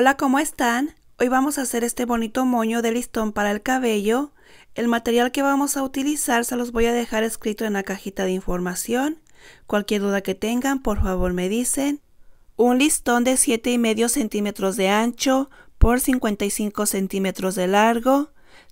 Hola, ¿cómo están? Hoy vamos a hacer este bonito moño de listón para el cabello. El material que vamos a utilizar se los voy a dejar escrito en la cajita de información. Cualquier duda que tengan, por favor me dicen. Un listón de y medio centímetros de ancho por 55 centímetros de largo.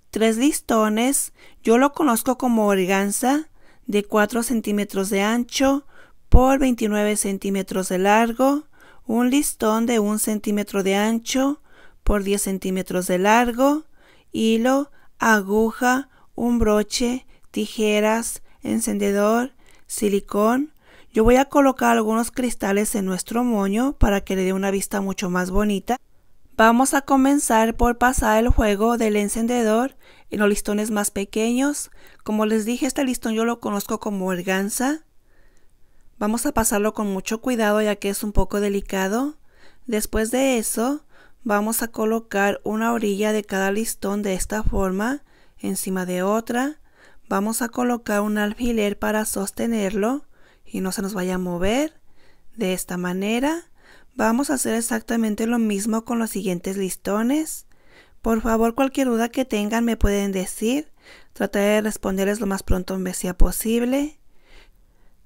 Tres listones, yo lo conozco como organza, de 4 centímetros de ancho por 29 centímetros de largo un listón de un centímetro de ancho por 10 centímetros de largo, hilo, aguja, un broche, tijeras, encendedor, silicón. Yo voy a colocar algunos cristales en nuestro moño para que le dé una vista mucho más bonita. Vamos a comenzar por pasar el juego del encendedor en los listones más pequeños. Como les dije, este listón yo lo conozco como erganza. Vamos a pasarlo con mucho cuidado ya que es un poco delicado. Después de eso, vamos a colocar una orilla de cada listón de esta forma encima de otra. Vamos a colocar un alfiler para sostenerlo y no se nos vaya a mover. De esta manera, vamos a hacer exactamente lo mismo con los siguientes listones. Por favor, cualquier duda que tengan me pueden decir. Trataré de responderles lo más pronto sea posible.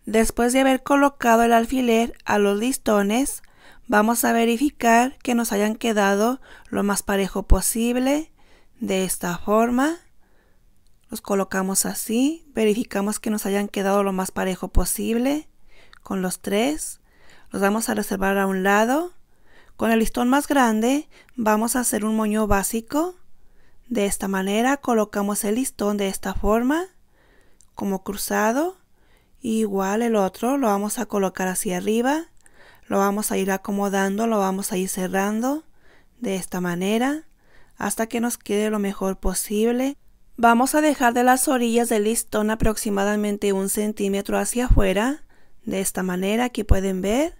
Después de haber colocado el alfiler a los listones, vamos a verificar que nos hayan quedado lo más parejo posible. De esta forma, los colocamos así, verificamos que nos hayan quedado lo más parejo posible con los tres. Los vamos a reservar a un lado. Con el listón más grande vamos a hacer un moño básico. De esta manera colocamos el listón de esta forma, como cruzado Igual el otro lo vamos a colocar hacia arriba, lo vamos a ir acomodando, lo vamos a ir cerrando de esta manera hasta que nos quede lo mejor posible. Vamos a dejar de las orillas del listón aproximadamente un centímetro hacia afuera, de esta manera aquí pueden ver.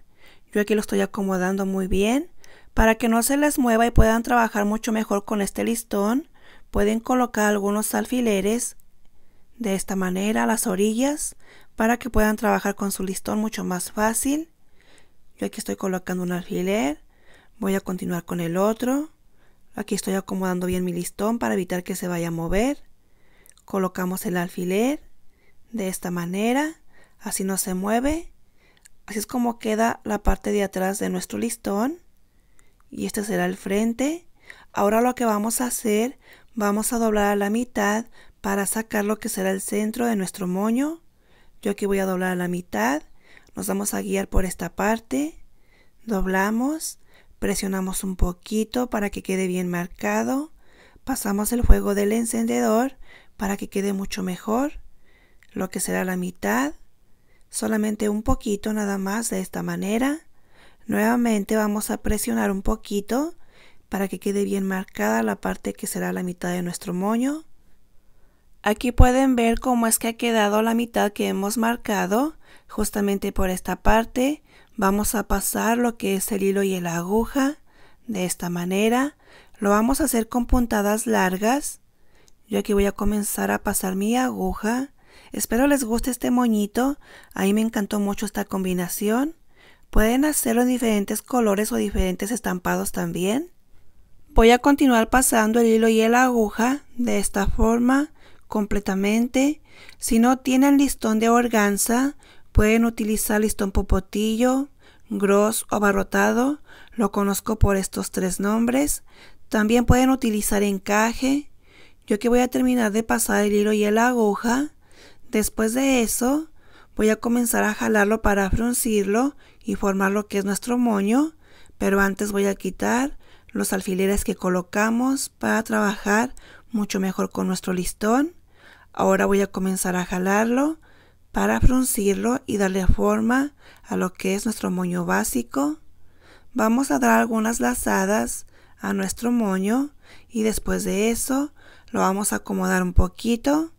Yo aquí lo estoy acomodando muy bien. Para que no se les mueva y puedan trabajar mucho mejor con este listón, pueden colocar algunos alfileres de esta manera las orillas para que puedan trabajar con su listón mucho más fácil. Yo aquí estoy colocando un alfiler, voy a continuar con el otro. Aquí estoy acomodando bien mi listón para evitar que se vaya a mover. Colocamos el alfiler de esta manera, así no se mueve. Así es como queda la parte de atrás de nuestro listón. Y este será el frente. Ahora lo que vamos a hacer, vamos a doblar a la mitad para sacar lo que será el centro de nuestro moño. Yo aquí voy a doblar a la mitad. Nos vamos a guiar por esta parte. Doblamos. Presionamos un poquito para que quede bien marcado. Pasamos el juego del encendedor para que quede mucho mejor. Lo que será la mitad. Solamente un poquito nada más de esta manera. Nuevamente vamos a presionar un poquito para que quede bien marcada la parte que será la mitad de nuestro moño. Aquí pueden ver cómo es que ha quedado la mitad que hemos marcado. Justamente por esta parte vamos a pasar lo que es el hilo y la aguja de esta manera. Lo vamos a hacer con puntadas largas. Yo aquí voy a comenzar a pasar mi aguja. Espero les guste este moñito. A mí me encantó mucho esta combinación. Pueden hacerlo en diferentes colores o diferentes estampados también. Voy a continuar pasando el hilo y la aguja de esta forma completamente. Si no tienen listón de organza, pueden utilizar listón popotillo, gros o barrotado. Lo conozco por estos tres nombres. También pueden utilizar encaje. Yo que voy a terminar de pasar el hilo y la aguja. Después de eso, voy a comenzar a jalarlo para fruncirlo y formar lo que es nuestro moño. Pero antes voy a quitar los alfileres que colocamos para trabajar mucho mejor con nuestro listón. Ahora voy a comenzar a jalarlo para fruncirlo y darle forma a lo que es nuestro moño básico. Vamos a dar algunas lazadas a nuestro moño y después de eso lo vamos a acomodar un poquito.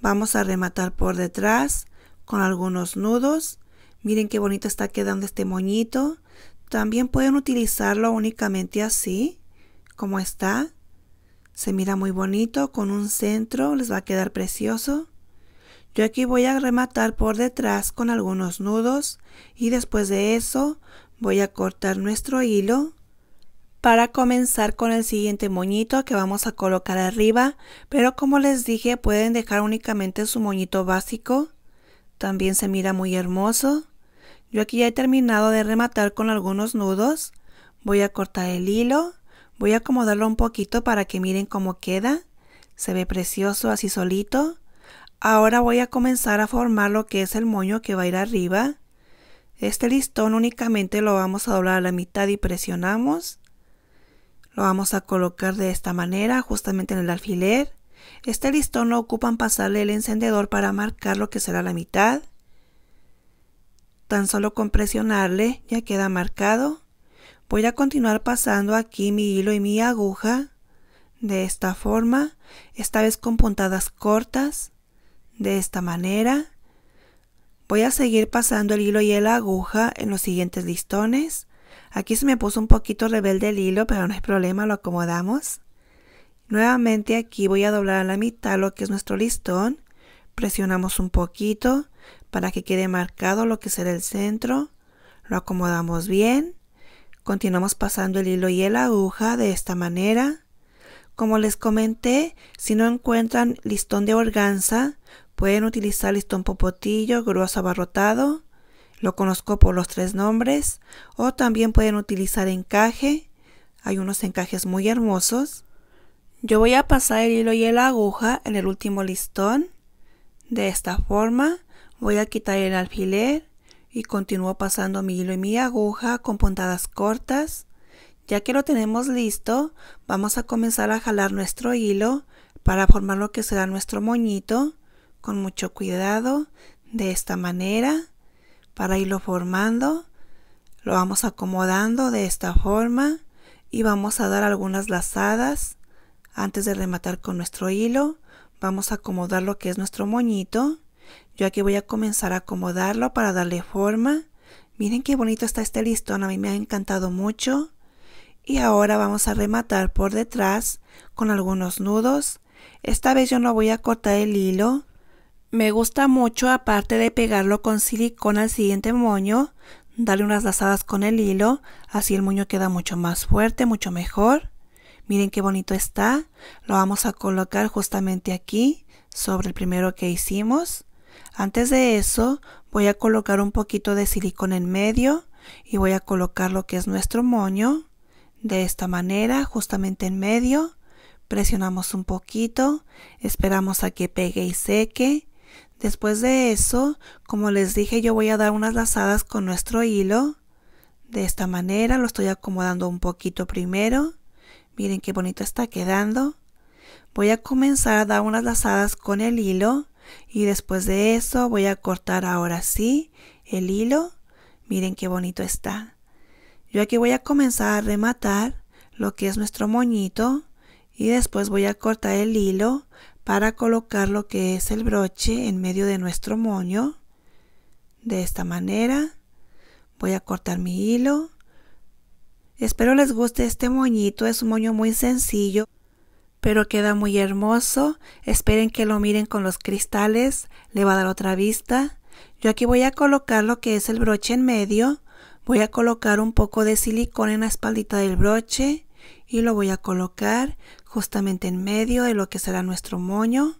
Vamos a rematar por detrás con algunos nudos. Miren qué bonito está quedando este moñito. También pueden utilizarlo únicamente así, como está. Se mira muy bonito con un centro, les va a quedar precioso. Yo aquí voy a rematar por detrás con algunos nudos y después de eso voy a cortar nuestro hilo para comenzar con el siguiente moñito que vamos a colocar arriba, pero como les dije pueden dejar únicamente su moñito básico, también se mira muy hermoso. Yo aquí ya he terminado de rematar con algunos nudos, voy a cortar el hilo Voy a acomodarlo un poquito para que miren cómo queda. Se ve precioso así solito. Ahora voy a comenzar a formar lo que es el moño que va a ir arriba. Este listón únicamente lo vamos a doblar a la mitad y presionamos. Lo vamos a colocar de esta manera, justamente en el alfiler. Este listón lo ocupan pasarle el encendedor para marcar lo que será la mitad. Tan solo con presionarle ya queda marcado voy a continuar pasando aquí mi hilo y mi aguja de esta forma, esta vez con puntadas cortas, de esta manera. Voy a seguir pasando el hilo y la aguja en los siguientes listones. Aquí se me puso un poquito rebelde el hilo, pero no hay problema, lo acomodamos. Nuevamente aquí voy a doblar a la mitad lo que es nuestro listón. Presionamos un poquito para que quede marcado lo que será el centro. Lo acomodamos bien. Continuamos pasando el hilo y la aguja de esta manera. Como les comenté, si no encuentran listón de organza, pueden utilizar listón popotillo, grueso abarrotado, lo conozco por los tres nombres, o también pueden utilizar encaje, hay unos encajes muy hermosos. Yo voy a pasar el hilo y la aguja en el último listón, de esta forma, voy a quitar el alfiler y continúo pasando mi hilo y mi aguja con puntadas cortas. Ya que lo tenemos listo, vamos a comenzar a jalar nuestro hilo para formar lo que será nuestro moñito con mucho cuidado de esta manera para irlo formando. Lo vamos acomodando de esta forma y vamos a dar algunas lazadas antes de rematar con nuestro hilo. Vamos a acomodar lo que es nuestro moñito yo aquí voy a comenzar a acomodarlo para darle forma. Miren qué bonito está este listón, a mí me ha encantado mucho. Y ahora vamos a rematar por detrás con algunos nudos. Esta vez yo no voy a cortar el hilo. Me gusta mucho, aparte de pegarlo con silicona al siguiente moño, darle unas lazadas con el hilo, así el moño queda mucho más fuerte, mucho mejor. Miren qué bonito está. Lo vamos a colocar justamente aquí, sobre el primero que hicimos. Antes de eso voy a colocar un poquito de silicón en medio y voy a colocar lo que es nuestro moño de esta manera justamente en medio. Presionamos un poquito, esperamos a que pegue y seque. Después de eso, como les dije, yo voy a dar unas lazadas con nuestro hilo. De esta manera lo estoy acomodando un poquito primero. Miren qué bonito está quedando. Voy a comenzar a dar unas lazadas con el hilo y después de eso voy a cortar ahora sí el hilo. Miren qué bonito está. Yo aquí voy a comenzar a rematar lo que es nuestro moñito y después voy a cortar el hilo para colocar lo que es el broche en medio de nuestro moño. De esta manera voy a cortar mi hilo. Espero les guste este moñito, es un moño muy sencillo pero queda muy hermoso. Esperen que lo miren con los cristales, le va a dar otra vista. Yo aquí voy a colocar lo que es el broche en medio. Voy a colocar un poco de silicón en la espaldita del broche y lo voy a colocar justamente en medio de lo que será nuestro moño.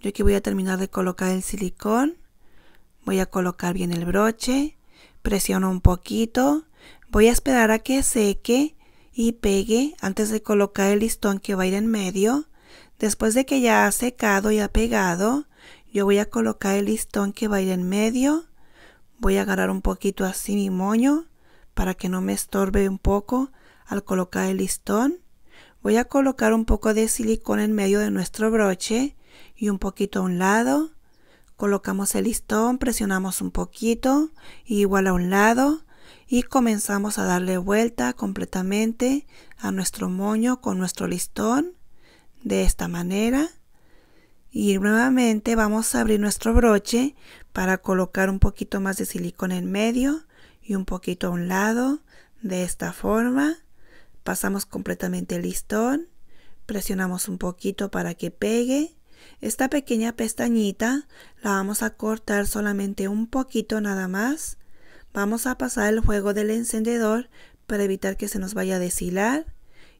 Yo aquí voy a terminar de colocar el silicón. Voy a colocar bien el broche. Presiono un poquito. Voy a esperar a que seque y pegue antes de colocar el listón que va a ir en medio. Después de que ya ha secado y ha pegado, yo voy a colocar el listón que va a ir en medio. Voy a agarrar un poquito así mi moño para que no me estorbe un poco al colocar el listón. Voy a colocar un poco de silicón en medio de nuestro broche y un poquito a un lado colocamos el listón, presionamos un poquito, igual a un lado, y comenzamos a darle vuelta completamente a nuestro moño con nuestro listón de esta manera y nuevamente vamos a abrir nuestro broche para colocar un poquito más de silicona en medio y un poquito a un lado de esta forma pasamos completamente el listón presionamos un poquito para que pegue esta pequeña pestañita la vamos a cortar solamente un poquito nada más Vamos a pasar el juego del encendedor para evitar que se nos vaya a deshilar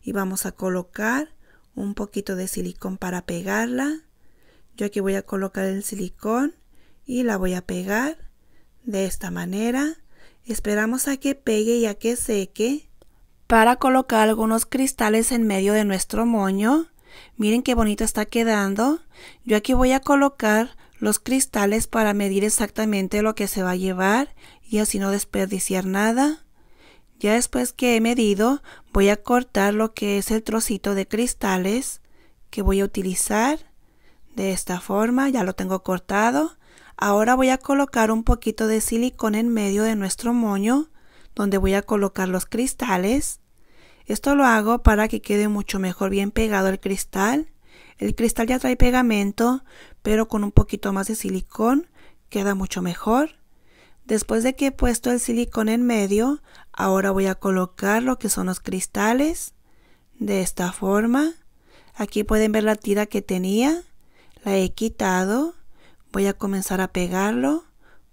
y vamos a colocar un poquito de silicón para pegarla. Yo aquí voy a colocar el silicón y la voy a pegar de esta manera. Esperamos a que pegue y a que seque para colocar algunos cristales en medio de nuestro moño. Miren qué bonito está quedando. Yo aquí voy a colocar los cristales para medir exactamente lo que se va a llevar y así no desperdiciar nada. Ya después que he medido, voy a cortar lo que es el trocito de cristales que voy a utilizar. De esta forma ya lo tengo cortado. Ahora voy a colocar un poquito de silicón en medio de nuestro moño, donde voy a colocar los cristales. Esto lo hago para que quede mucho mejor bien pegado el cristal. El cristal ya trae pegamento, pero con un poquito más de silicón queda mucho mejor. Después de que he puesto el silicón en medio, ahora voy a colocar lo que son los cristales de esta forma. Aquí pueden ver la tira que tenía, la he quitado. Voy a comenzar a pegarlo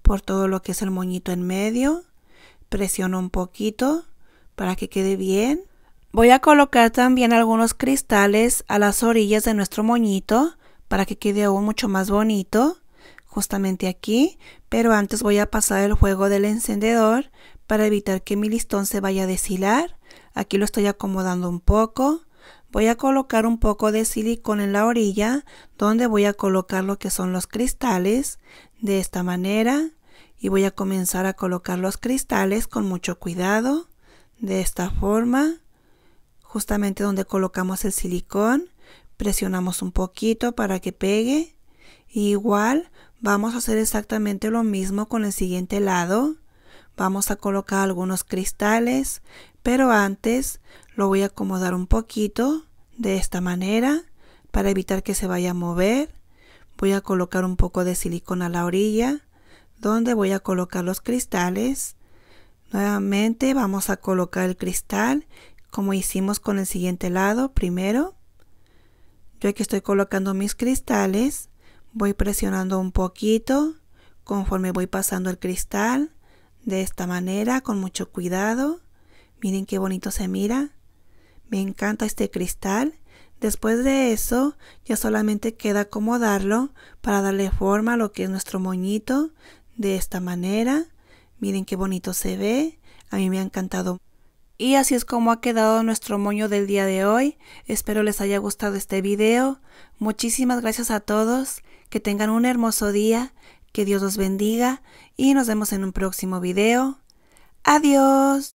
por todo lo que es el moñito en medio. Presiono un poquito para que quede bien. Voy a colocar también algunos cristales a las orillas de nuestro moñito para que quede aún mucho más bonito justamente aquí pero antes voy a pasar el juego del encendedor para evitar que mi listón se vaya a deshilar aquí lo estoy acomodando un poco voy a colocar un poco de silicón en la orilla donde voy a colocar lo que son los cristales de esta manera y voy a comenzar a colocar los cristales con mucho cuidado de esta forma justamente donde colocamos el silicón presionamos un poquito para que pegue. igual vamos a hacer exactamente lo mismo con el siguiente lado. Vamos a colocar algunos cristales, pero antes lo voy a acomodar un poquito de esta manera para evitar que se vaya a mover. Voy a colocar un poco de silicona a la orilla donde voy a colocar los cristales. Nuevamente vamos a colocar el cristal como hicimos con el siguiente lado primero yo aquí estoy colocando mis cristales, voy presionando un poquito conforme voy pasando el cristal, de esta manera, con mucho cuidado. Miren qué bonito se mira. Me encanta este cristal. Después de eso, ya solamente queda acomodarlo para darle forma a lo que es nuestro moñito, de esta manera. Miren qué bonito se ve. A mí me ha encantado y así es como ha quedado nuestro moño del día de hoy. Espero les haya gustado este video. Muchísimas gracias a todos. Que tengan un hermoso día. Que Dios los bendiga. Y nos vemos en un próximo video. Adiós.